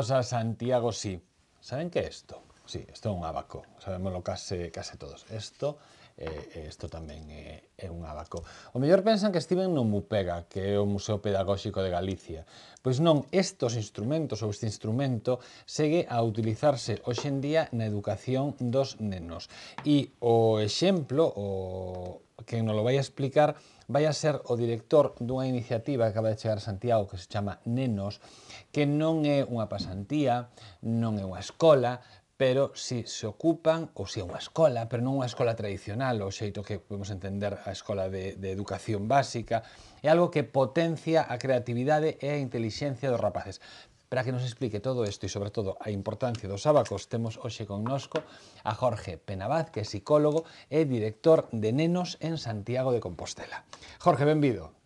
Bienvenidos a Santiago Sí. ¿Saben qué es esto? Sí, isto é un abaco, sabémoslo case, case todos. Isto eh, isto tamén é, eh, é un abaco. O mellor pensan que estiven no MUPEGA, que é o Museo Pedagóxico de Galicia. Pois non, estes instrumentos ou este instrumento segue a utilizarse hoxendía na educación dos nenos. E o exemplo, o que non lo vai a explicar, vai a ser o director dunha iniciativa que acaba de chegar a Santiago que se chama Nenos, que non é unha pasantía, non é unha escola, pero si se ocupan, ou si é unha escola, pero non unha escola tradicional, o xeito que podemos entender a escola de, de educación básica, é algo que potencia a creatividade e a intelixencia dos rapaces. Para que nos explique todo isto e, sobre todo, a importancia dos abacos, temos hoxe connosco a Jorge Penabaz, que é psicólogo e director de Nenos en Santiago de Compostela. Jorge, benvido.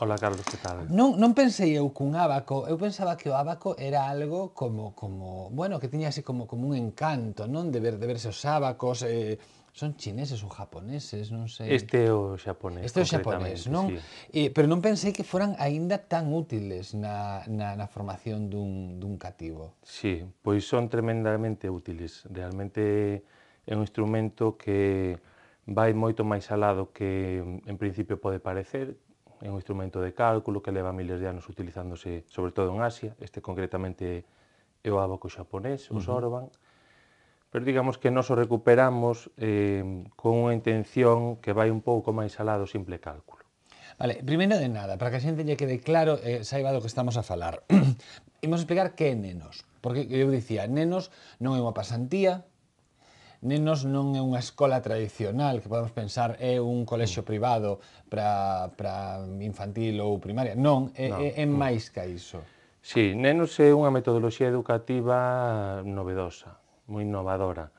Ola, Carlos, que tal? Non, non pensei eu cun abaco, eu pensaba que o abaco era algo como, como bueno, que tiña así como, como un encanto, non? De, ver, de verse os abacos, eh, son chineses ou japoneses, non sei. Este é o xaponés, Este é o xaponés, non? Sí. Eh, pero non pensei que foran aínda tan útiles na, na, na formación dun, dun cativo. Sí, pois son tremendamente útiles. Realmente é un instrumento que vai moito máis alado que en principio pode parecer, é un instrumento de cálculo que leva miles de anos utilizándose sobre todo en Asia, este concretamente é o abaco xaponés, o Sorban, uh -huh. pero digamos que nos o recuperamos eh, con unha intención que vai un pouco máis alá do simple cálculo. Vale, primeiro de nada, para que a xente lle quede claro, eh, saiba do que estamos a falar. Imos explicar que é nenos, porque eu dicía, nenos non é unha pasantía, Nenos non é unha escola tradicional que podemos pensar é un colexio mm. privado para, para infantil ou primaria. Non, é, no. é, é mm. máis que iso. Sí, Nenos é unha metodoloxía educativa novedosa, moi innovadora.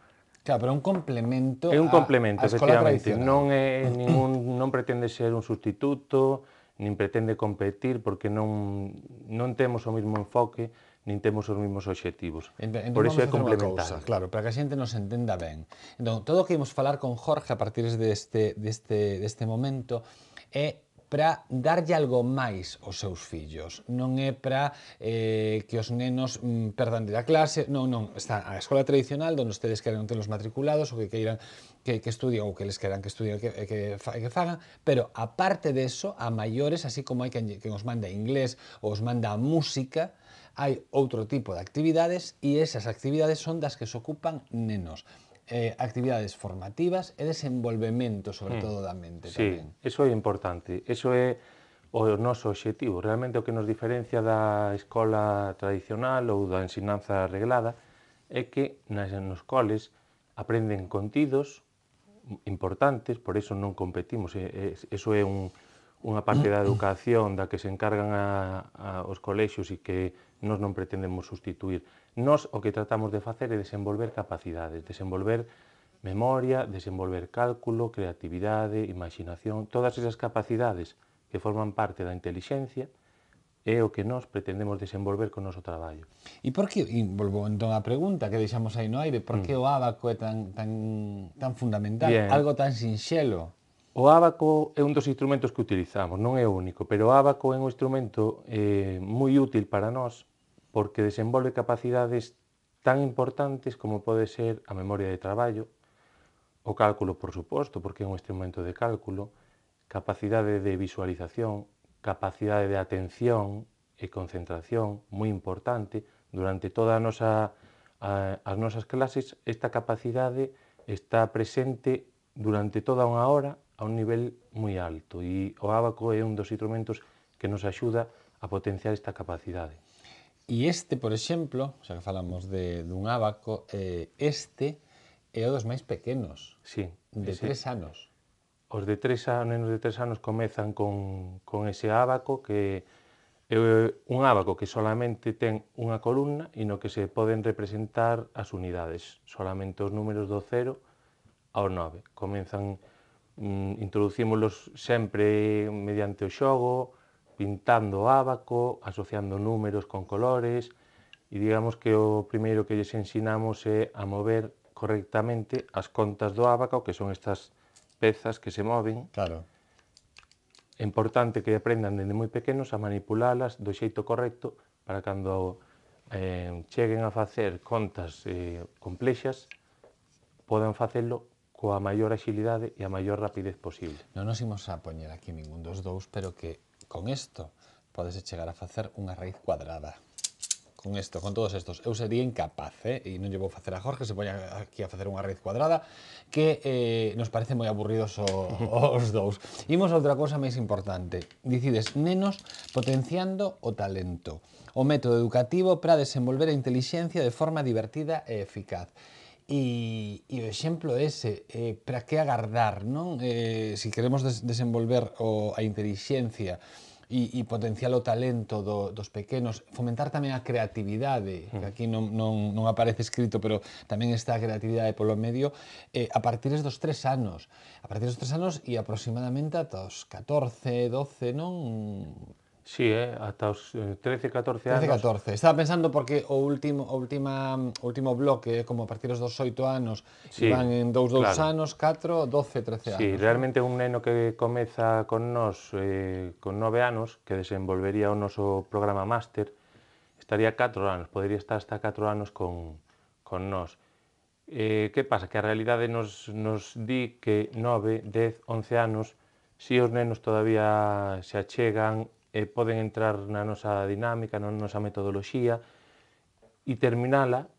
Claro, pero é un complemento É un complemento, a, a efectivamente. Non, é ningún, non pretende ser un sustituto, nin pretende competir, porque non, non temos o mesmo enfoque nin temos os mesmos obxectivos. Entón, entón, Por iso é complementar. Cosa, claro, para que a xente nos entenda ben. Entón, todo o que imos falar con Jorge a partir deste, deste, deste momento é para darlle algo máis aos seus fillos. Non é para eh, que os nenos mm, perdan de da clase, non, non, está a escola tradicional donde ustedes queren telos matriculados ou que queiran que, que estudien ou que les queran que estudien que, que, que fagan, pero aparte de eso, a maiores, así como hai que, que os manda inglés ou os manda música, hai outro tipo de actividades e esas actividades son das que se ocupan nenos eh, actividades formativas e desenvolvemento, sobre mm. todo, da mente sí, tamén. eso é importante. Eso é o noso obxectivo. Realmente o que nos diferencia da escola tradicional ou da ensinanza arreglada é que nas, nos coles aprenden contidos importantes, por eso non competimos. Eso é un, unha parte da educación da que se encargan a, a os colexios e que Nos non pretendemos sustituir. Nos o que tratamos de facer é desenvolver capacidades, desenvolver memoria, desenvolver cálculo, creatividade, imaginación, todas esas capacidades que forman parte da inteligencia, é o que nós pretendemos desenvolver con o noso traballo. E por que, e volvo entón a pregunta que deixamos aí no aire, por que mm. o abaco é tan, tan, tan fundamental, Bien. algo tan sinxelo? O abaco é un dos instrumentos que utilizamos, non é o único, pero o abaco é un instrumento eh, moi útil para nós porque desenvolve capacidades tan importantes como pode ser a memoria de traballo, o cálculo, por suposto, porque é un instrumento de cálculo, capacidade de visualización, capacidade de atención e concentración, moi importante, durante toda a nosa as nosas clases esta capacidade está presente durante toda unha hora a un nivel moi alto e o ábaco é un dos instrumentos que nos axuda a potenciar esta capacidade. E este, por exemplo, xa que falamos de, dun abaco, eh, este é o dos máis pequenos, sí, de ese, tres anos. Os de tres anos, nenos de tres anos comezan con, con ese abaco que é un abaco que solamente ten unha columna e no que se poden representar as unidades, solamente os números do 0 ao 9. Comenzan, mm, introducímoslos sempre mediante o xogo, pintando o ábaco, asociando números con colores e digamos que o primeiro que lles ensinamos é a mover correctamente as contas do ábaco, que son estas pezas que se moven. Claro. É importante que aprendan dende moi pequenos a manipulalas do xeito correcto para cando eh, cheguen a facer contas eh, complexas podan facelo coa maior axilidade e a maior rapidez posible. Non nos imos a poñer aquí ningún dos dous, pero que Con isto podese chegar a facer unha raíz cuadrada. Con isto, con todos estos, eu sería incapaz, eh? e non lle vou facer a Jorge, se poña aquí a facer unha raíz cuadrada, que eh, nos parece moi aburridos o, os dous. Imos a outra cousa máis importante. Dicides, nenos potenciando o talento, o método educativo para desenvolver a inteligencia de forma divertida e eficaz. E, e o exemplo é ese, eh, para que agardar, non? Eh, se si queremos des desenvolver o, a intelixencia e, e potenciar o talento do, dos pequenos, fomentar tamén a creatividade, que mm. aquí non, non, non aparece escrito, pero tamén está a creatividade polo medio, eh, a partir dos tres anos. A partir dos tres anos e aproximadamente ata os 14, 12, non? Sí, eh, ata os 13, 14 anos. 13, 14. Estaba pensando porque o último o última o último bloque, eh, como a partir dos 8 anos, sí, iban en 2, 2 claro. anos, 4, 12, 13 anos. Sí, realmente un neno que comeza con nós eh, con 9 anos, que desenvolvería o noso programa máster, estaría 4 anos, podería estar hasta 4 anos con, con nós. Eh, que pasa? Que a realidade nos, nos di que 9, 10, 11 anos, si os nenos todavía se achegan eh, poden entrar na nosa dinámica, na nosa metodoloxía e terminala,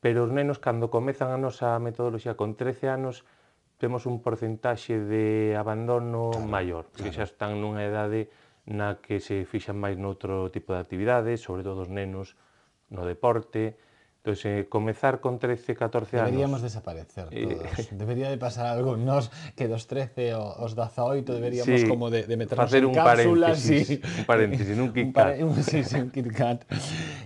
pero os nenos cando comezan a nosa metodoloxía con 13 anos temos un porcentaxe de abandono claro, maior, claro. xa están nunha edade na que se fixan máis noutro tipo de actividades, sobre todo os nenos no deporte, Entonces, eh, comenzar con 13, 14 años... Deberíamos desaparecer todos. Debería de pasar algo, nos que dos 13 os da 8, deberíamos como de, de meternos hacer en un paréntesis, Un paréntesis, un Kit Kat. Un, sí, sí, un Kit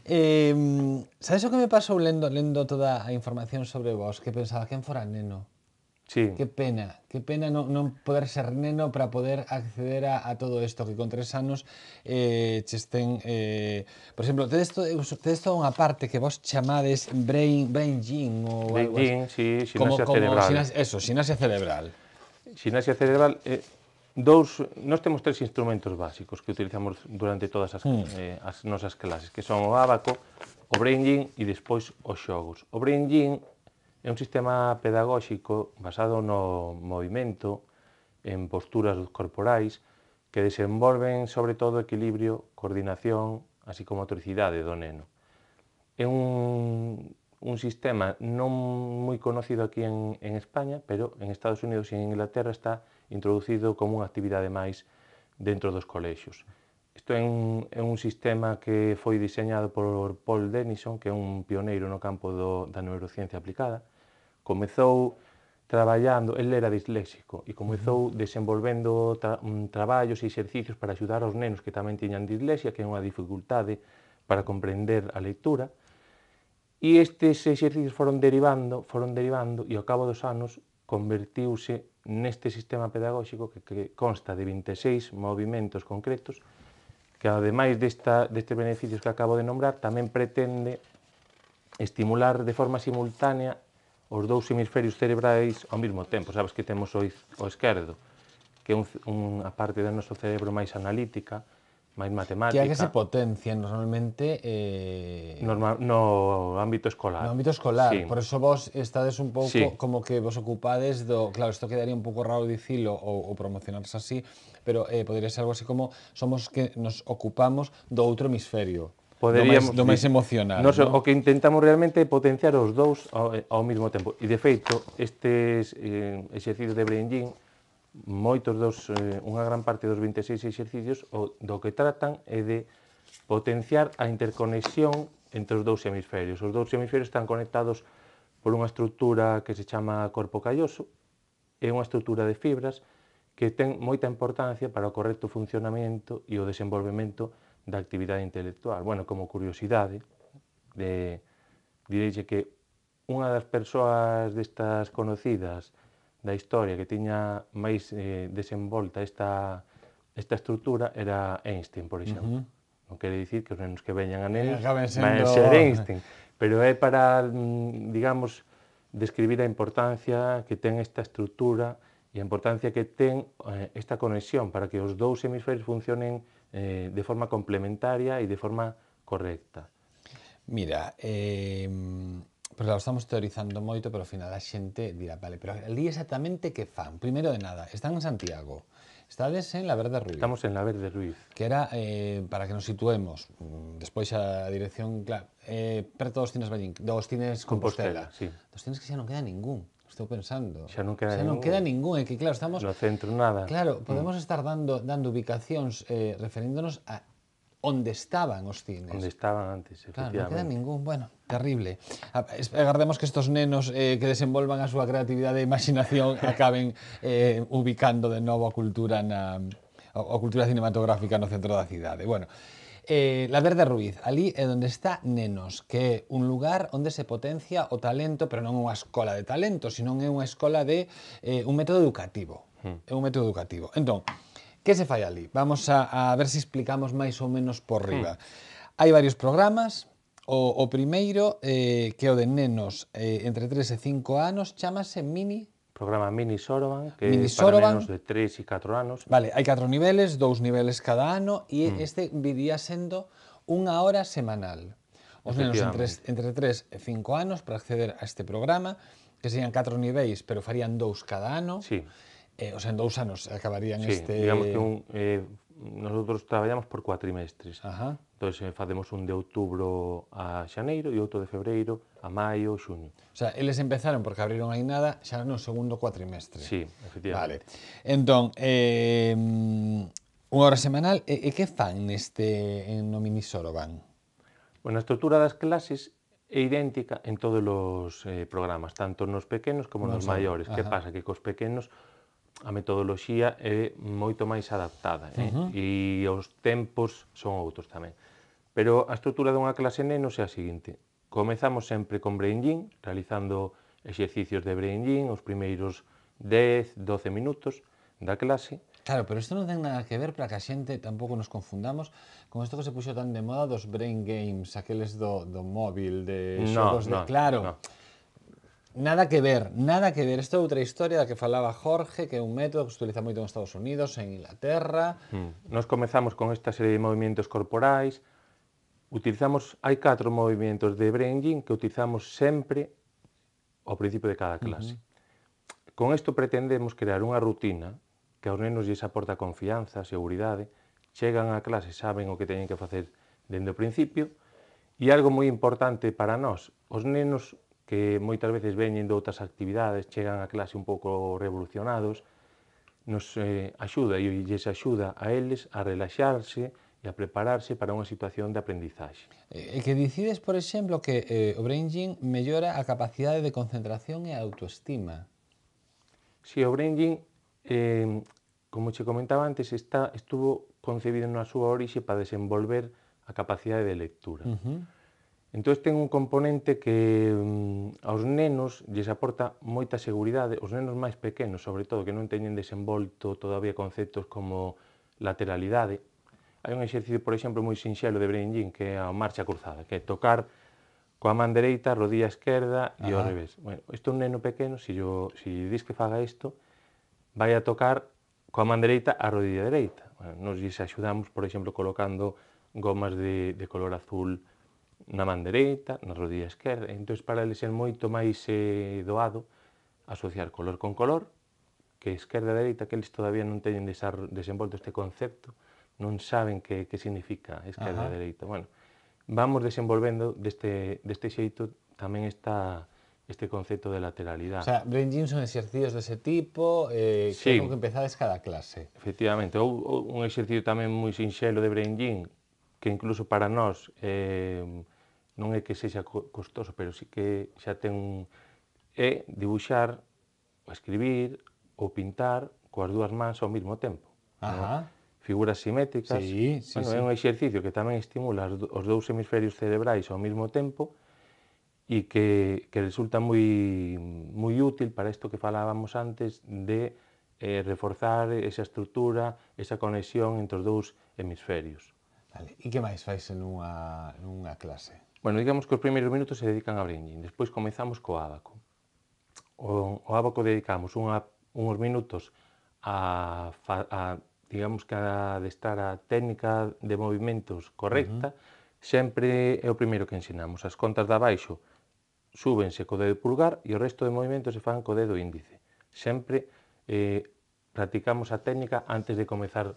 em, ¿Sabes lo que me pasó lendo, toda la información sobre vos? Que pensaba que en neno? Sí. Qué pena, qué pena non, non poder ser neno para poder acceder a, a todo isto que con tres anos eh, che estén... Eh, por exemplo, tedes to, tedes toda unha parte que vos chamades brain, brain gym ou brain algo así. así. sí, xinasia como, cerebral. Como, xinas, eso, xinasia cerebral. Xinasia cerebral, eh, dous, nós temos tres instrumentos básicos que utilizamos durante todas as, mm. eh, as nosas clases, que son o abaco, o brain gym e despois os xogos. O brain gym É un sistema pedagóxico basado no movimento, en posturas corporais, que desenvolven sobre todo equilibrio, coordinación, así como motricidade do neno. É un, un sistema non moi conocido aquí en, en España, pero en Estados Unidos e en Inglaterra está introducido como unha actividade máis dentro dos colexios. Isto é un, é un sistema que foi diseñado por Paul Denison, que é un pioneiro no campo do, da neurociencia aplicada, comezou traballando, el era disléxico, e comezou desenvolvendo tra, um, traballos e exercicios para axudar aos nenos que tamén tiñan dislexia, que é unha dificultade para comprender a lectura, e estes exercicios foron derivando, foron derivando, e ao cabo dos anos convertiuse neste sistema pedagóxico que, que consta de 26 movimentos concretos que ademais desta, destes beneficios que acabo de nombrar tamén pretende estimular de forma simultánea os dous hemisferios cerebrais ao mesmo tempo. Sabes que temos o, o esquerdo, que é un, unha parte do noso cerebro máis analítica, máis matemática. Que é que se potencia normalmente eh... Normal, no ámbito escolar. No ámbito escolar, sí. por eso vos estades un pouco sí. como que vos ocupades do... Claro, isto quedaría un pouco raro dicilo ou, ou promocionarse así, pero eh, podría ser algo así como somos que nos ocupamos do outro hemisferio poderíamos do máis, do máis emocional. Nos, no? O que intentamos realmente é potenciar os dous ao, ao mesmo tempo. E de feito, estes eh, exercicios de Brain Gym, moitos dos eh, unha gran parte dos 26 exercicios o, do que tratan é de potenciar a interconexión entre os dous hemisferios. Os dous hemisferios están conectados por unha estrutura que se chama corpo calloso, é unha estrutura de fibras que ten moita importancia para o correcto funcionamento e o desenvolvemento da actividade intelectual. Bueno, como curiosidade, de, direixe que unha das persoas destas conocidas da historia que tiña máis eh, desenvolta esta, esta estrutura era Einstein, por exemplo. Uh -huh. Non quere dicir que os nenos que veñan a nenos sendo... ser Einstein, pero é para, mm, digamos, describir a importancia que ten esta estrutura e a importancia que ten eh, esta conexión para que os dous hemisferios funcionen eh, de forma complementaria y de forma correcta. Mira, eh, pues lo estamos teorizando moito, pero ao final a xente dirá, vale, pero el día exactamente que fan? Primero de nada, están en Santiago, Estades en la Verde Ruiz. Estamos en la Verde Ruiz. Que era, eh, para que nos situemos, mm, despois a dirección, claro, eh, preto dos cines Ballín, dos cines Compostela. Compostela sí. Dos cines que xa non queda ningún estou pensando. Xa non queda, xa non queda ningún, é que claro, estamos No centro nada. Claro, mm. podemos mm. estar dando dando ubicacións eh referéndonos a onde estaban os cines. Onde estaban antes, efectivamente. Claro, non queda ningún, bueno, terrible. Agardemos que estos nenos eh, que desenvolvan a súa creatividade e imaginación acaben eh, ubicando de novo a cultura na a cultura cinematográfica no centro da cidade. Bueno, eh, La Verde Ruiz, ali é onde está Nenos, que é un lugar onde se potencia o talento, pero non unha escola de talento, sino é unha escola de eh, un método educativo. Hmm. É un método educativo. Entón, que se fai ali? Vamos a, a ver se si explicamos máis ou menos por riba. Hmm. Hai varios programas, O, o primeiro, eh, que é o de nenos eh, entre 3 e 5 anos, chamase Mini programa Mini Soroban, que Mini para nenos de 3 e 4 anos. Vale, hai 4 niveles, 2 niveles cada ano, e mm. este viría sendo unha hora semanal. Os nenos entre, entre 3 e 5 anos para acceder a este programa, que serían 4 niveis, pero farían 2 cada ano. Sí. Eh, o sea, en 2 anos acabarían sí, este... digamos que un, eh, nosotros traballamos por cuatrimestres. Ajá. Entón, eh, facemos un de outubro a xaneiro e outro de febreiro a maio, xuño. O sea, eles empezaron porque abriron aí nada xa no segundo cuatrimestre. Sí, efectivamente. Vale. Entón, eh, unha hora semanal, e, e que fan neste en no Minisolo van? Bueno, a estrutura das clases é idéntica en todos os eh, programas, tanto nos pequenos como no nos maiores. Que pasa? Que cos pequenos a metodoloxía é moito máis adaptada uh eh? -huh. e os tempos son outros tamén. Pero a estrutura dunha clase nenos é a seguinte. Comezamos sempre con brain gym, realizando exercicios de brain gym os primeiros 10, 12 minutos da clase. Claro, pero isto non ten nada que ver para que a xente tampouco nos confundamos con isto que se puxo tan de moda dos brain games, aqueles do, do móvil, de xogos no, no, de... Claro, no. Nada que ver, nada que ver. Esta é outra historia da que falaba Jorge, que é un método que se utiliza moito nos Estados Unidos, en Inglaterra... Mm. Nos comezamos con esta serie de movimentos corporais, utilizamos, hai catro movimentos de branding que utilizamos sempre ao principio de cada clase. Mm -hmm. Con isto pretendemos crear unha rutina que aos nenos lles aporta confianza, seguridade, chegan á clase, saben o que teñen que facer dende o principio, e algo moi importante para nós, os nenos que moitas veces veñen de outras actividades, chegan a clase un pouco revolucionados, nos eh, axuda e lles axuda a eles a relaxarse e a prepararse para unha situación de aprendizaxe. E que dicides, por exemplo, que eh, o Brain Gym mellora a capacidade de concentración e a autoestima. Si, o Brain Gym, eh, como che comentaba antes, está, estuvo concebido na súa orixe para desenvolver a capacidade de lectura. Uh -huh Entón ten un componente que um, aos nenos lles aporta moita seguridade, os nenos máis pequenos, sobre todo, que non teñen desenvolto todavía conceptos como lateralidade. Hai un exercicio, por exemplo, moi sinxelo de Brain que é a marcha cruzada, que é tocar coa man dereita, rodilla esquerda e ao revés. Bueno, isto un neno pequeno, se si yo, si dis que faga isto, vai a tocar coa man dereita a rodilla dereita. Bueno, nos lles axudamos, por exemplo, colocando gomas de, de color azul na man dereita, na rodilla esquerda. Entón, para eles é moito máis eh, doado asociar color con color, que esquerda e dereita, que eles todavía non teñen desenvolto este concepto, non saben que, que significa esquerda Ajá. e dereita. Bueno, vamos desenvolvendo deste, deste xeito tamén está este concepto de lateralidade. O sea, brain gym son exercicios dese tipo, eh, sí. que que empezades cada clase. Efectivamente, ou, ou un exercicio tamén moi sinxelo de brain gym, que incluso para nós eh, non é que sexa costoso, pero sí que xa ten un... é dibuixar, ou escribir, ou pintar coas dúas mans ao mesmo tempo. Ajá. Non? Figuras simétricas. Sí, sí, bueno, sí. é un exercicio que tamén estimula os dous hemisferios cerebrais ao mesmo tempo e que, que resulta moi, moi útil para isto que falábamos antes de eh, reforzar esa estrutura, esa conexión entre os dous hemisferios. Vale. E que máis faise nunha, nunha clase? Bueno, digamos que os primeiros minutos se dedican a Bringing, despois comezamos co ábaco. O, o ábaco dedicamos unha, uns minutos a, a digamos que a destar a técnica de movimentos correcta, uh -huh. sempre é o primeiro que ensinamos. As contas de abaixo súbense co dedo pulgar e o resto de movimentos se fan co dedo índice. Sempre eh, practicamos a técnica antes de comezar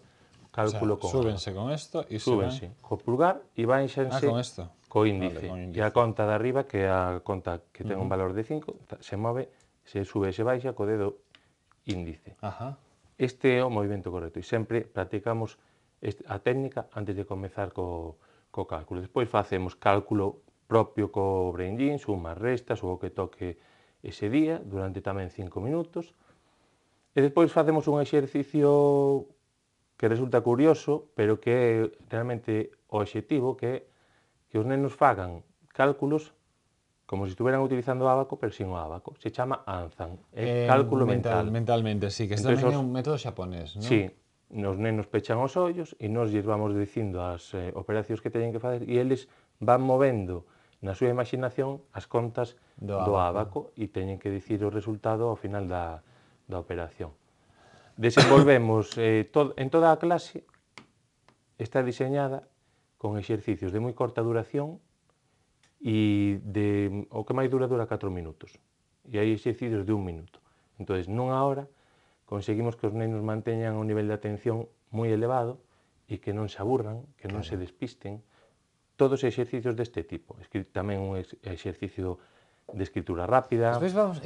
Calculo o sea, con súbense con esto e súbense ven... co pulgar e baixense ah, con isto. co índice. Vale, índice. E a conta de arriba, que a conta que ten uh -huh. un valor de 5, se move, se sube e se baixa co dedo índice. Ajá. Este é o movimento correcto e sempre practicamos a técnica antes de comezar co, co cálculo. Despois facemos cálculo propio co brain gym, sumas, restas, ou o que toque ese día, durante tamén 5 minutos. E despois facemos un exercicio que resulta curioso, pero que é realmente o objetivo que é que os nenos fagan cálculos como se si estuveran utilizando ábaco, pero sin o ábaco. Se chama Anzan, é eh, cálculo mental, mental. Mentalmente, sí, que este tamén é un método xaponés, non? Sí, nos nenos pechan os ollos e nos lles vamos dicindo as eh, operacións que teñen que facer e eles van movendo na súa imaginación as contas do, do e teñen que dicir o resultado ao final da, da operación desenvolvemos eh, to en toda a clase está diseñada con exercicios de moi corta duración e de, o que máis dura dura 4 minutos e hai exercicios de un minuto entón nunha hora conseguimos que os nenos manteñan un nivel de atención moi elevado e que non se aburran, que non claro. se despisten todos os exercicios deste tipo tamén un exercicio de escritura rápida. Después vamos,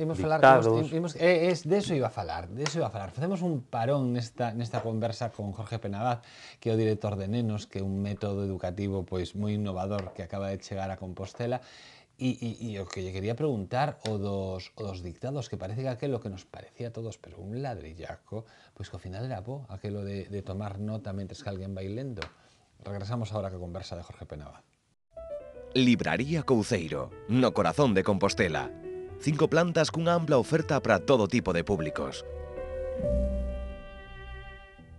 eh, es, de eso iba a falar, de eso iba a hablar. Hacemos un parón en esta conversa con Jorge Penadat, que es director de Nenos, que un método educativo pues muy innovador que acaba de llegar a Compostela. Y e, lo e, e que yo quería preguntar o dos, o dos dictados, que parece que lo que nos parecía a todos, pero un ladrillaco, pues que al final era bo, aquello de, tomar nota mientras que alguien va Regresamos ahora a la conversa de Jorge Penadat. Libraría Couceiro, no corazón de Compostela. Cinco plantas una amplia oferta para todo tipo de públicos.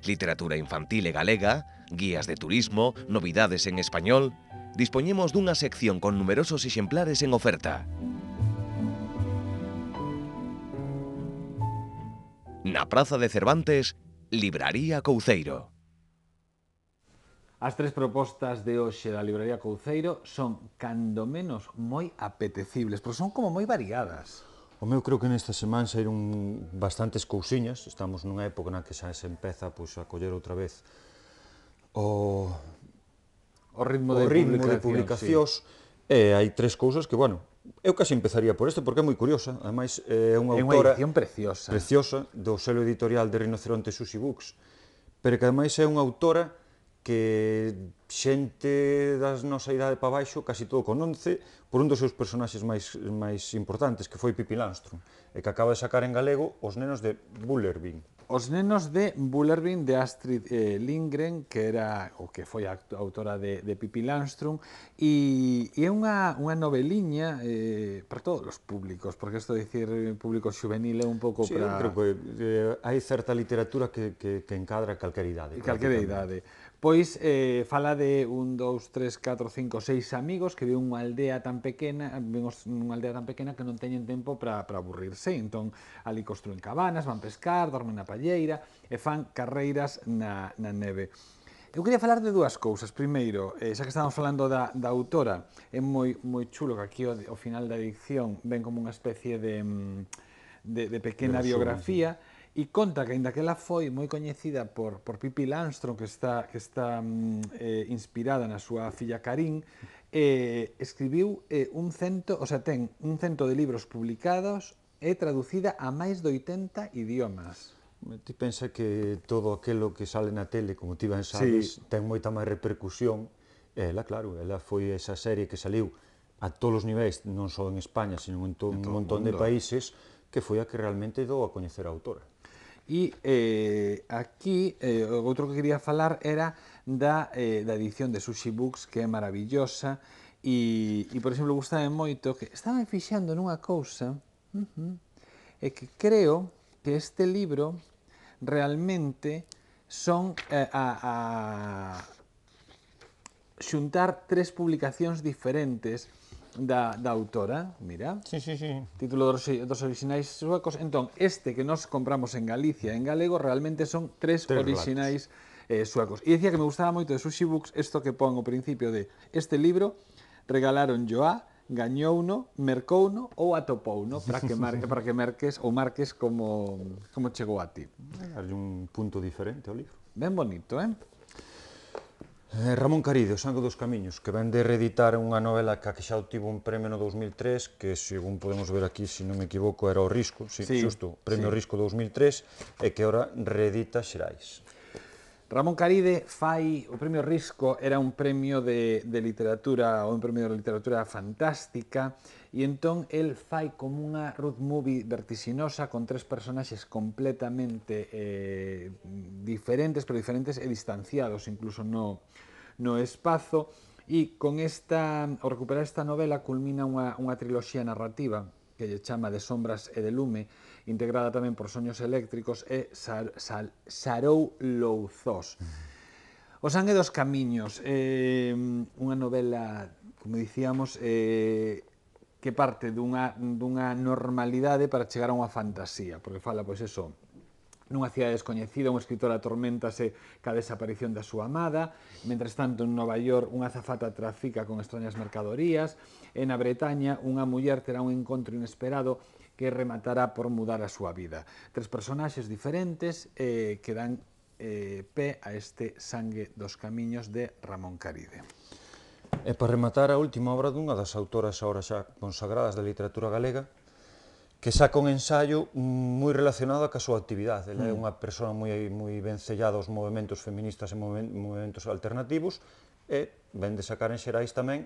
Literatura infantil e galega, guías de turismo, novidades en español... Disponemos de una sección con numerosos ejemplares en oferta. la Praza de Cervantes, Libraría Couceiro. As tres propostas de hoxe da librería Couceiro son, cando menos, moi apetecibles, pero son como moi variadas. O meu creo que nesta semana saíron bastantes cousiñas, estamos nunha época na que xa se empeza pois, a coller outra vez o, o ritmo, o de, ritmo publicación, de publicacións. Sí. E eh, hai tres cousas que, bueno, eu casi empezaría por este porque é moi curiosa, ademais é eh, unha autora... É unha edición preciosa. Preciosa, do selo editorial de Rinoceronte Sushi Books, pero que ademais é unha autora que xente das nosa idade para baixo casi todo con por un dos seus personaxes máis, máis importantes que foi Pipi Landström e que acaba de sacar en galego Os nenos de Bullerbyn. Os nenos de Bullerbyn de Astrid eh, Lindgren que era o que foi a autora de, de Pipi Landström e, e é unha, unha noveliña eh, para todos os públicos porque isto de dicir público juvenil é un pouco sí, para... creo que eh, hai certa literatura que, que, que encadra calquera idade. Calquera idade. Tamén. Pois eh, fala de un, dous, tres, catro, cinco, seis amigos que viven unha aldea tan pequena, ven unha aldea tan pequena que non teñen tempo para aburrirse. Entón, ali construen cabanas, van pescar, dormen na palleira e fan carreiras na, na neve. Eu quería falar de dúas cousas. Primeiro, eh, xa que estamos falando da, da autora, é moi moi chulo que aquí ao, final da edición ven como unha especie de, mm, de, de pequena de biografía, e conta que ainda que ela foi moi coñecida por, por Pippi Armstrong, que está, que está mm, eh, inspirada na súa filla Karin, eh, escribiu eh, un cento, o sea, ten un cento de libros publicados e traducida a máis de 80 idiomas. Ti pensa que todo aquilo que sale na tele, como ti ben sabes, sí. ten moita máis repercusión. Ela, claro, ela foi esa serie que saliu a todos os niveis, non só en España, sino en, to en todo un montón mundo. de países, que foi a que realmente dou a coñecer a autora. E eh, aquí eh, outro que quería falar era da, eh, da edición de Sushi Books que é maravillosa e, e por exemplo, gustame moito que estaba fixando nunha cousa uh -huh, e que creo que este libro realmente son eh, a, a xuntar tres publicacións diferentes da, da autora, mira. Sí, sí, sí. Título dos, dos originais suecos. Entón, este que nos compramos en Galicia en galego realmente son tres, tres originais eh, suecos. E dicía que me gustaba moito de Sushi Books isto que pon ao principio de este libro regalaron Joa, gañouno, mercouno ou atopouno para que marque, para que marques ou marques como como chegou a ti. Darlle un punto diferente ao libro. Ben bonito, eh? Eh, Ramón Carido, Sango dos Camiños, que vende reeditar unha novela que, que xa obtivo un premio no 2003, que según podemos ver aquí, se si non me equivoco, era o Risco, sí, sí, justo, Premio sí. Risco 2003, e que ora reedita Xerais. Ramón Caride fai o Premio Risco era un premio de, de literatura ou un premio de literatura fantástica e entón el fai como unha road movie vertixinosa con tres personaxes completamente eh, diferentes, pero diferentes e distanciados incluso no, no espazo e con esta, o recuperar esta novela culmina unha, unha triloxía narrativa que lle chama de sombras e de lume integrada tamén por Soños Eléctricos e Sar, Sar, Sarou Louzós. O sangue dos camiños, eh, unha novela, como dicíamos, eh, que parte dunha, dunha normalidade para chegar a unha fantasía, porque fala, pois, eso, nunha cidade descoñecida, un escritor atormentase ca desaparición da súa amada, mentres tanto en Nova York unha zafata trafica con extrañas mercadorías, en a Bretaña unha muller terá un encontro inesperado que rematará por mudar a súa vida. Tres personaxes diferentes eh, que dan eh, pé a este Sangue dos Camiños de Ramón Caride. E para rematar a última obra dunha das autoras ahora xa consagradas da literatura galega, que saca un ensaio moi relacionado a súa actividade. Ela é mm. unha persoa moi moi ben sellada aos movimentos feministas e movimentos alternativos e ven de sacar en Xerais tamén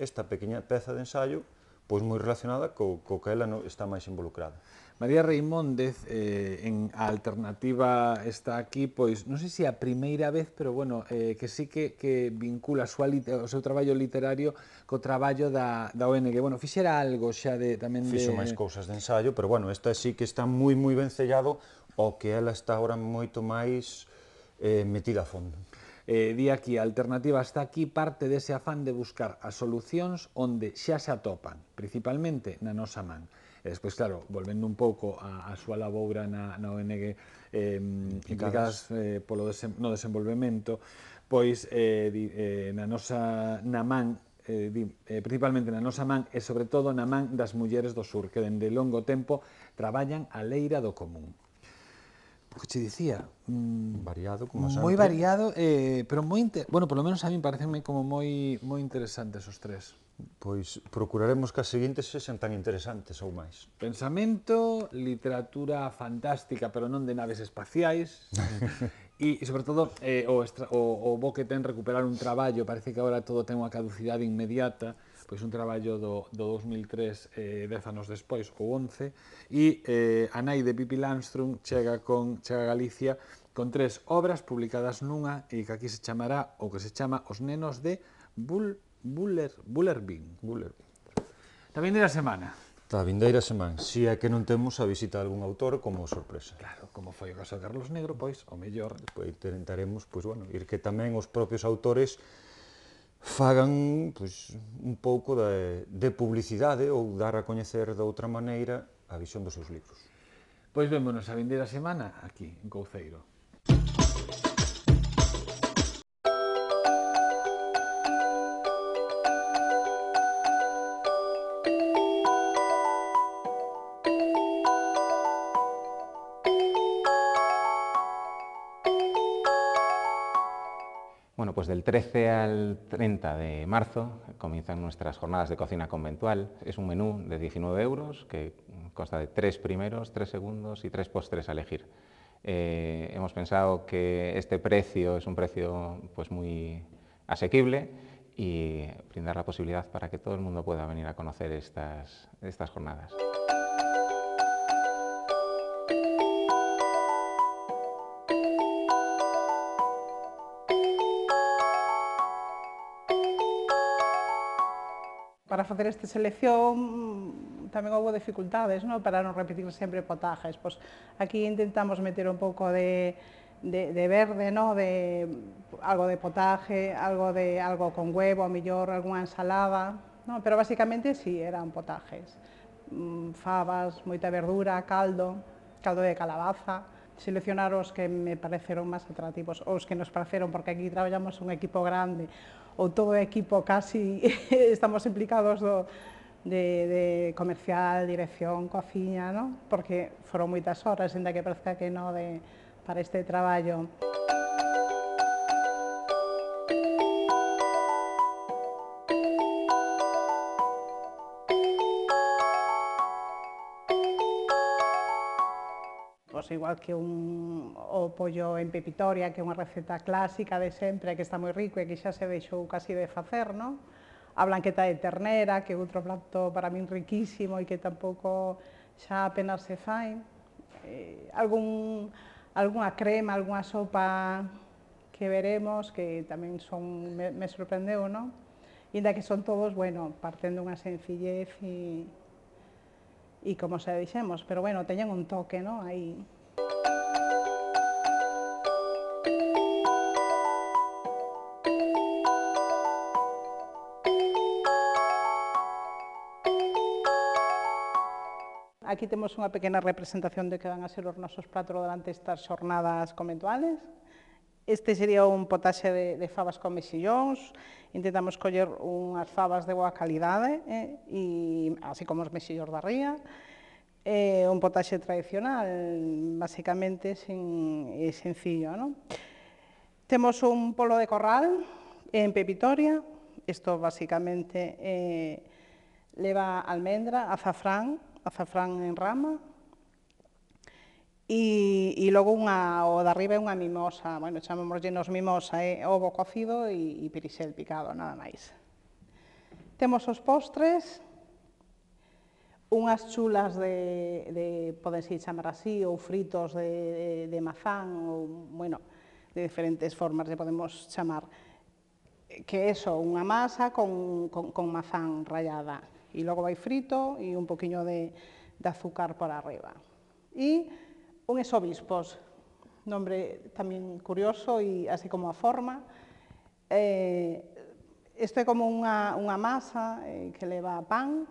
esta pequena peza de ensaio pois moi relacionada co, co que ela no, está máis involucrada. María Reimóndez, eh, en a alternativa está aquí, pois non sei se a primeira vez, pero bueno, eh, que sí que, que vincula a súa, o seu traballo literario co traballo da, da ONG. Bueno, fixera algo xa de tamén Fixo de... Fixo máis cousas de ensayo, pero bueno, esta sí que está moi moi ben sellado o que ela está agora moito máis eh, metida a fondo. Eh, di aquí a alternativa está aquí parte dese afán de buscar as solucións onde xa se atopan, principalmente na nosa man. E despois, claro, volvendo un pouco a, a súa laboura na, na ONG eh, implicadas, eh, polo desem, no desenvolvemento, pois eh, di, eh, na nosa na man eh, di, eh, principalmente na nosa man e sobre todo na man das mulleres do sur que dende longo tempo traballan a leira do común lo que te decía, mmm, variado, como muy siempre. variado, eh, pero moi bueno, por lo menos a mí parecenme como moi moi interesantes os tres. Pois procuraremos que as seguintes sean tan interesantes ou máis. Pensamento, literatura fantástica, pero non de naves espaciais. E, sobre todo, eh, o, o, o bo que ten recuperar un traballo, parece que agora todo ten unha caducidade inmediata, pois un traballo do, do 2003, eh, dez anos despois, ou 11, e eh, a nai de Pippi Landström chega, con, chega a Galicia con tres obras publicadas nunha e que aquí se chamará, ou que se chama Os nenos de Bull, Buller, Bullerbin. Bullerbin. Tamén de la semana. Da vindeira semana, si é que non temos a visita de algún autor como sorpresa. Claro, como foi o caso de Carlos Negro, pois, o mellor... Pois tentaremos, pois, bueno, ir que tamén os propios autores fagan pois, un pouco de, de publicidade ou dar a coñecer de outra maneira a visión dos seus libros. Pois vémonos a vindeira semana aquí, en Couceiro. Desde pues del 13 al 30 de marzo comienzan nuestras jornadas de cocina conventual. Es un menú de 19 euros que consta de tres primeros, tres segundos y tres postres a elegir. Eh, hemos pensado que este precio es un precio pues, muy asequible y brindar la posibilidad para que todo el mundo pueda venir a conocer estas, estas jornadas. hacer esta selección mm, también hubo dificultades, para no repetir siempre potajes. Pues aquí intentamos meter un poco de, de, verde, ¿no? de algo de potaje, algo de algo con huevo, a alguna alguna ensalada, ¿no? pero básicamente sí, eran potajes, mm, favas, mucha verdura, caldo, caldo de calabaza, seleccionar los que me parecieron más atractivos, o los que nos parecieron, porque aquí trabajamos un equipo grande, o todo equipo casi estamos implicados de, comercial, dirección, cocina, ¿no? porque fueron muchas horas, ainda que parezca que no, para este trabajo. Pues, igual que un pollo en pepitoria, que es una receta clásica de siempre, que está muy rico y que ya se deixou casi de facer, ¿no? A blanqueta de ternera, que es outro plato para mí riquísimo y que tampoco ya apenas se fai. Eh, algún, alguna crema, alguna sopa que veremos, que también son, me, me no y que son todos, bueno, de una sencillez y como se dice, pero bueno, tenían un toque, ¿no? Aquí temos unha pequena representación de que van a ser os nosos pratos durante estas xornadas conventuales. Este sería un potaxe de, de fabas con mexillóns. Intentamos coller unhas fabas de boa calidade, eh, e, así como os mexillóns da ría. Eh, un potaxe tradicional, basicamente sin, é sencillo. ¿no? Temos un polo de corral en Pepitoria. Isto basicamente eh, leva almendra, azafrán, azafrán en rama, e, e logo unha, o de arriba é unha mimosa, bueno, chamamoslle nos mimosa, é eh? ovo cocido e, e perixel picado, nada máis. Temos os postres, unhas chulas de, de se chamar así, ou fritos de, de, de mazán, ou, bueno, de diferentes formas de podemos chamar, que é eso, unha masa con, con, con mazán rallada y luego hay frito y un poquito de, azúcar por arriba. Y un esobispos, nombre también curioso y así como a forma. Eh, esto es como una masa masa eh, le que a pan,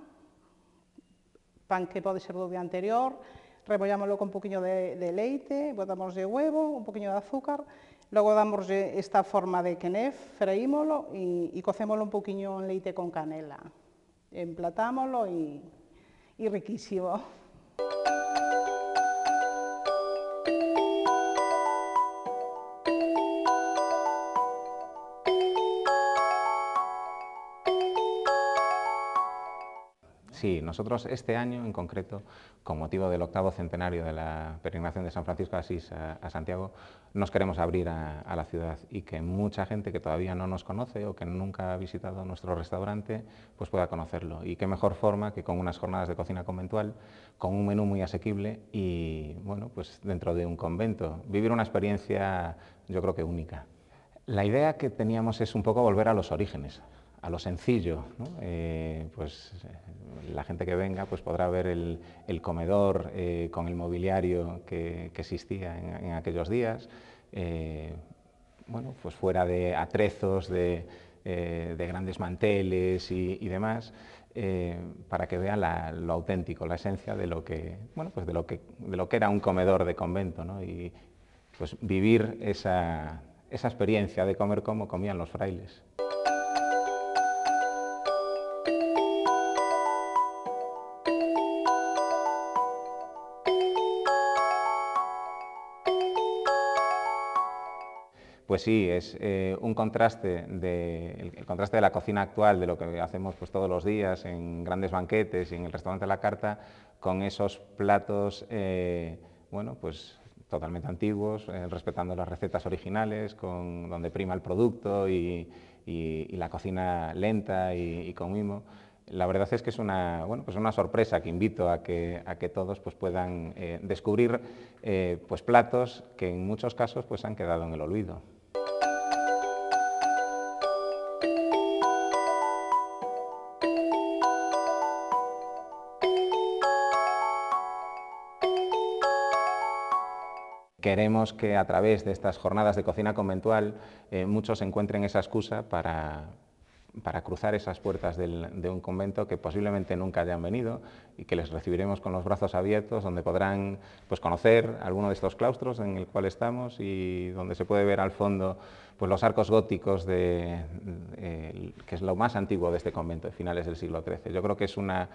pan que puede ser del día anterior, rebollámoslo con un poquito de, leite, leite, de huevo, un poquito de azúcar, luego damos esta forma de quenef, freímoslo y cocémoslo un poquito en leite con canela emplatámoslo y, y riquísimo. Sí, nosotros este año en concreto, con motivo del octavo centenario de la peregrinación de San Francisco de Asís a, Santiago, nos queremos abrir a, la ciudad y que mucha gente que todavía no nos conoce o que nunca ha visitado nuestro restaurante, pues pueda conocerlo. Y qué mejor forma que con unas jornadas de cocina conventual, con un menú muy asequible y, bueno, pues dentro de un convento. Vivir una experiencia, yo creo que única. La idea que teníamos es un poco volver a los orígenes, a lo sencillo. Eh, pues eh, la gente que venga pues podrá ver el, comedor eh, con el mobiliario que, existía en, aquellos días. bueno, pues fuera de atrezos, de, grandes manteles y, demás, para que vean lo auténtico, la esencia de lo que, bueno, pues de lo que, de lo que era un comedor de convento, Y pues vivir esa experiencia de comer como comían los frailes. Pues sí, es eh, un contraste, de, el, contraste de la cocina actual, de lo que hacemos pues, todos los días en grandes banquetes y en el restaurante la carta, con esos platos, eh, bueno, pues totalmente antiguos, eh, respetando las recetas originales, con, donde prima el producto y, la cocina lenta y, con mimo. La verdad es que es una, pues sorpresa que invito a que, todos pues, puedan descubrir platos que en muchos casos han quedado en el olvido. Queremos que a través de estas jornadas de cocina conventual eh, muchos encuentren esa excusa para, cruzar esas puertas de un convento que posiblemente nunca hayan venido y que les recibiremos con los brazos abiertos, donde podrán pues, conocer alguno de estos claustros en el cual estamos y donde se puede ver al fondo pues, los arcos góticos, que es lo más antiguo de este convento, de finales del siglo XIII. Yo creo que es una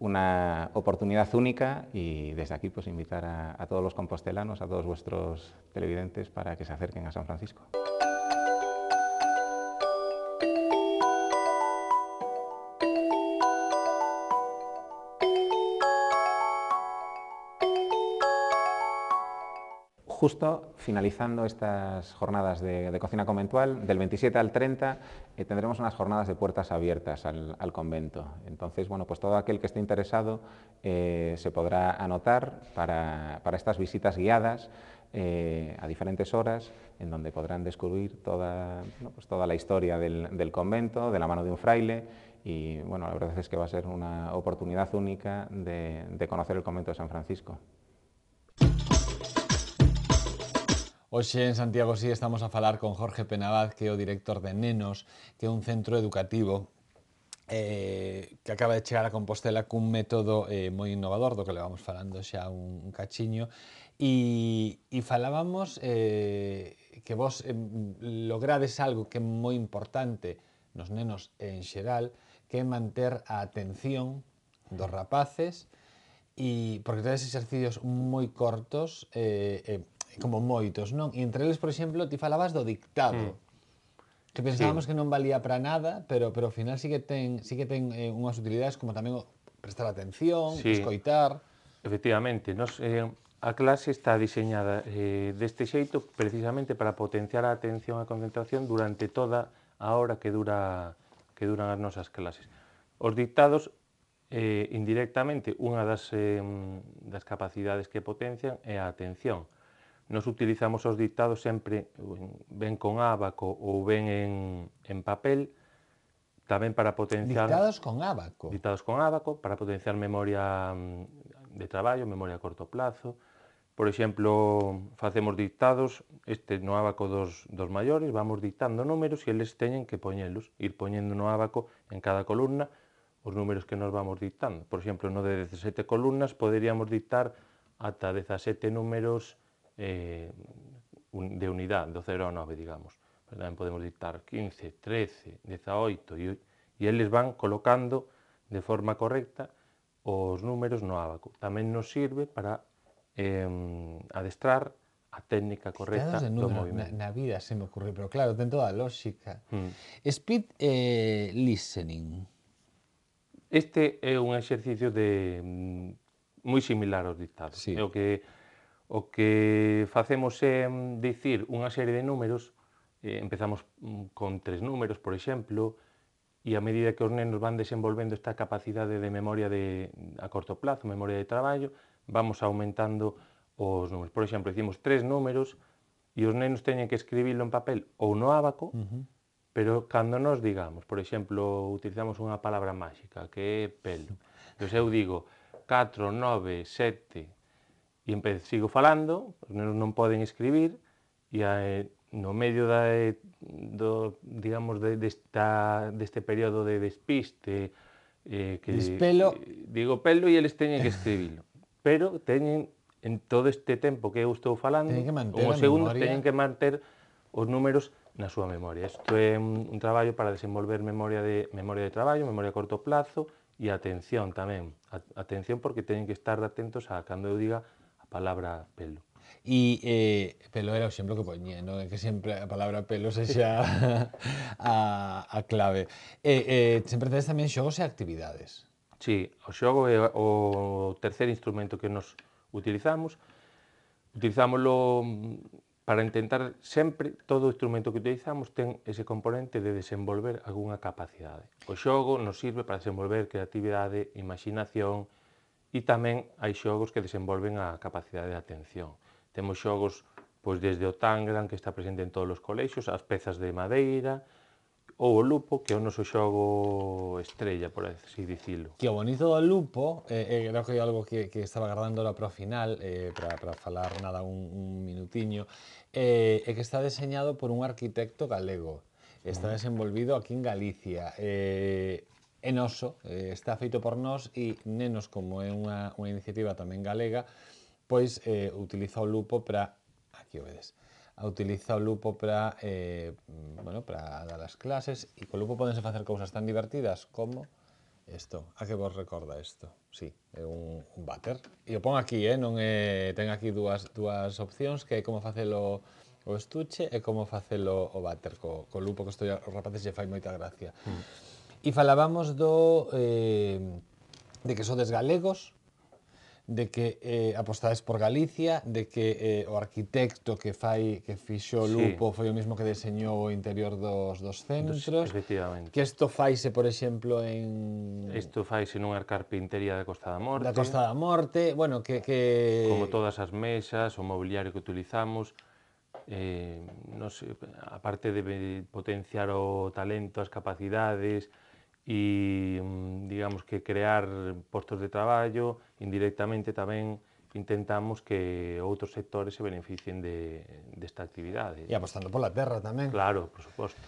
una oportunidad única y desde aquí pues invitar a, a todos los compostelanos, a todos vuestros televidentes para que se acerquen a San Francisco. justo finalizando estas jornadas de, cocina conventual, del 27 al 30 eh, tendremos unas jornadas de puertas abiertas al, convento. Entonces, bueno, pues todo aquel que esté interesado eh, se podrá anotar para, estas visitas guiadas eh, a diferentes horas, en donde podrán descubrir toda, pues la historia del, convento, de la mano de un fraile y bueno, la verdad es que va a ser una oportunidad única de conocer el convento de San Francisco. Hoxe en Santiago sí estamos a falar con Jorge Penabaz, que é o director de Nenos, que é un centro educativo eh, que acaba de chegar a Compostela cun método eh, moi innovador, do que le vamos falando xa un, un cachiño, e, e falábamos eh, que vos eh, logrades algo que é moi importante nos nenos en xeral, que é manter a atención dos rapaces, e porque tedes exercicios moi cortos, eh, eh, como moitos, non? E entre eles, por exemplo, ti falabas do dictado. Mm. Que pensábamos sí. que non valía para nada, pero pero ao final sí que ten sí que ten eh, unhas utilidades como tamén prestar atención, sí. escoitar. Efectivamente, nos eh, a clase está diseñada eh, deste xeito precisamente para potenciar a atención e a concentración durante toda a hora que dura que duran as nosas clases. Os dictados eh, indirectamente unha das, eh, das capacidades que potencian é a atención. Nos utilizamos os dictados sempre ben con ábaco ou ben en, en papel, tamén para potenciar... Dictados con ábaco. Dictados con ábaco, para potenciar memoria mm, de traballo, memoria a corto plazo. Por exemplo, facemos dictados, este no ábaco dos, dos maiores, vamos dictando números e eles teñen que poñelos, ir poñendo no ábaco en cada columna os números que nos vamos dictando. Por exemplo, no de 17 columnas poderíamos dictar ata 17 números eh, un, de unidade, do 0 ao 9, digamos. Pero tamén podemos dictar 15, 13, 18, e, e eles van colocando de forma correcta os números no ábaco. Tamén nos sirve para eh, adestrar a técnica correcta do movimento. Na, na vida se me ocurre, pero claro, ten toda a lógica. Hmm. Speed eh, listening. Este é un exercicio de mm, moi similar aos dictados. Sí. É o que O que facemos é mm, dicir unha serie de números, eh, empezamos mm, con tres números, por exemplo, e a medida que os nenos van desenvolvendo esta capacidade de memoria de, a corto plazo, memoria de traballo, vamos aumentando os números. Por exemplo, dicimos tres números e os nenos teñen que escribilo en papel ou no ábaco, uh -huh. pero cando nos digamos, por exemplo, utilizamos unha palabra máxica que é pelo. Entón eu digo 4, 9, 7, E empe, sigo falando, os nenos non poden escribir, e a, no medio da, do, digamos, de, desta, deste período de despiste, eh, que Dispelo. digo pelo e eles teñen que escribilo. Pero teñen, en todo este tempo que eu estou falando, teñen que segundos, memoria. teñen que manter os números na súa memoria. Isto é un, un traballo para desenvolver memoria de memoria de traballo, memoria a corto plazo e atención tamén. A, atención porque teñen que estar atentos a cando eu diga palabra pelo. E eh, pelo era o exemplo que poñía, non? É que sempre a palabra pelo sexa a, a clave. eh, eh, sempre tedes tamén xogos e actividades. Sí, o xogo é o terceiro instrumento que nos utilizamos. Utilizámoslo para intentar sempre todo o instrumento que utilizamos ten ese componente de desenvolver algunha capacidade. O xogo nos sirve para desenvolver creatividade, imaginación, E tamén hai xogos que desenvolven a capacidade de atención. Temos xogos pois desde o tangran que está presente en todos os colexios, as pezas de madeira, ou o lupo, que é o noso xogo estrella, por así dicilo. Que o bonito do lupo, eh, eh, creo que é algo que, que estaba agarrando para o final, eh, para, para falar nada un, un é eh, é que está deseñado por un arquitecto galego, está desenvolvido aquí en Galicia. Eh, é noso, eh, está feito por nós e Nenos, como é unha, unha iniciativa tamén galega, pois eh, utiliza o lupo para... Aquí o vedes ah, utiliza o lupo para eh, bueno, para dar as clases e co lupo podense facer cousas tan divertidas como isto, a que vos recorda isto? Sí, é un, un váter. E o pon aquí, eh? non é... ten aquí dúas, dúas opcións que é como facelo o estuche e como facelo o váter co, co lupo que estou, os rapaces lle fai moita gracia. Mm. E falábamos do eh, de que sodes galegos, de que eh, apostades por Galicia, de que eh, o arquitecto que fai que fixo Lupo sí. foi o mesmo que deseñou o interior dos, dos centros. Dos, efectivamente. Que isto faise, por exemplo, en... Isto faise nunha carpintería da Costa da Morte. Da Costa da Morte, bueno, que... que... Como todas as mesas, o mobiliario que utilizamos, eh, non sei, aparte de potenciar o talento, as capacidades, e, mm, digamos, que crear postos de traballo, indirectamente tamén intentamos que outros sectores se beneficien de, desta actividade. E apostando pola terra tamén. Claro, por suposto.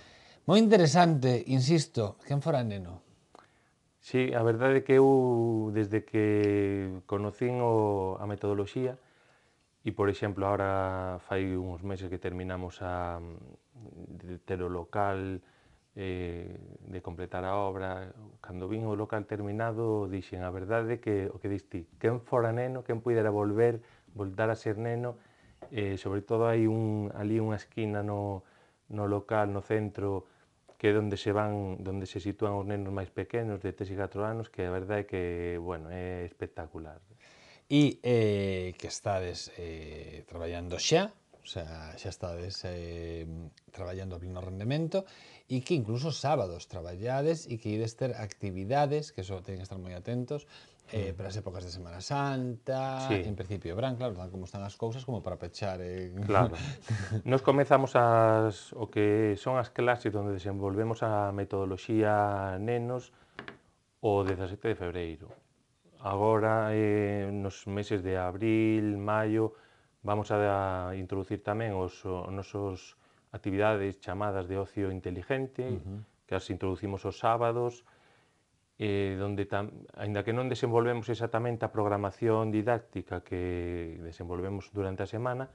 Moi interesante, insisto, quen fora neno? Sí, a verdade é que eu, desde que conocín o, a metodoloxía, e, por exemplo, agora fai uns meses que terminamos a mm, ter o local eh, de completar a obra. Cando vin o local terminado, dixen a verdade que o que diste, quen fora neno, quen pudera volver, voltar a ser neno, eh, sobre todo hai un, ali unha esquina no, no local, no centro, que é onde se van, onde se sitúan os nenos máis pequenos de 3 e 4 anos, que a verdade é que, bueno, é espectacular. E eh, que estades eh, traballando xa xa, xa estades eh, traballando a pleno rendemento e que incluso sábados traballades e que ides ter actividades, que eso teñen que estar moi atentos, eh, mm. para as épocas de Semana Santa, sí. en principio Bran, claro, tal como están as cousas, como para pechar... Eh... Claro. Nos comezamos as, o que son as clases onde desenvolvemos a metodoloxía nenos o 17 de febreiro. Agora, eh, nos meses de abril, maio, Vamos a introducir tamén os, nosos actividades chamadas de ocio inteligente, uh -huh. que as introducimos os sábados, eh, donde tam, ainda que non desenvolvemos exactamente a programación didáctica que desenvolvemos durante a semana,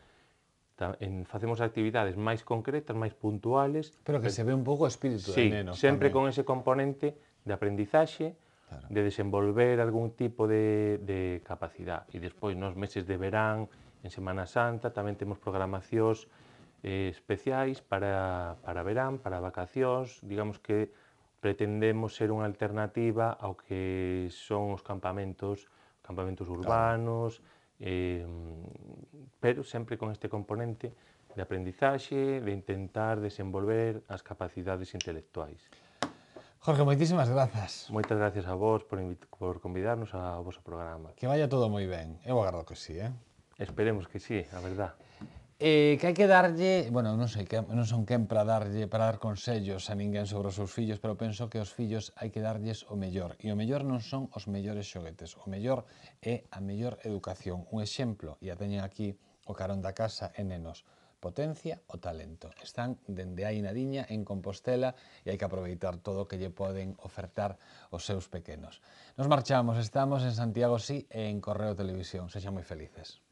en, facemos actividades máis concretas, máis puntuales. Pero que pero, se ve un pouco o espírito sí, neno. sempre tamén. con ese componente de aprendizaxe, claro. de desenvolver algún tipo de, de capacidade. E despois nos meses de verán, en Semana Santa, tamén temos programacións eh, especiais para, para verán, para vacacións, digamos que pretendemos ser unha alternativa ao que son os campamentos, campamentos urbanos, claro. eh, pero sempre con este componente de aprendizaxe, de intentar desenvolver as capacidades intelectuais. Jorge, moitísimas grazas. Moitas gracias a vos por, por convidarnos ao vosso programa. Que vaya todo moi ben. Eu agardo que sí, eh? Esperemos que sí, a verdad. Eh, que hai que darlle, bueno, non sei, que non son quen para darlle para dar consellos a ninguén sobre os seus fillos, pero penso que os fillos hai que darlles o mellor, e o mellor non son os mellores xoguetes, o mellor é a mellor educación. Un exemplo, e a teñen aquí o carón da casa e nenos, potencia o talento. Están dende aí na diña en Compostela e hai que aproveitar todo o que lle poden ofertar os seus pequenos. Nos marchamos, estamos en Santiago Sí e en Correo Televisión. Sexan moi felices.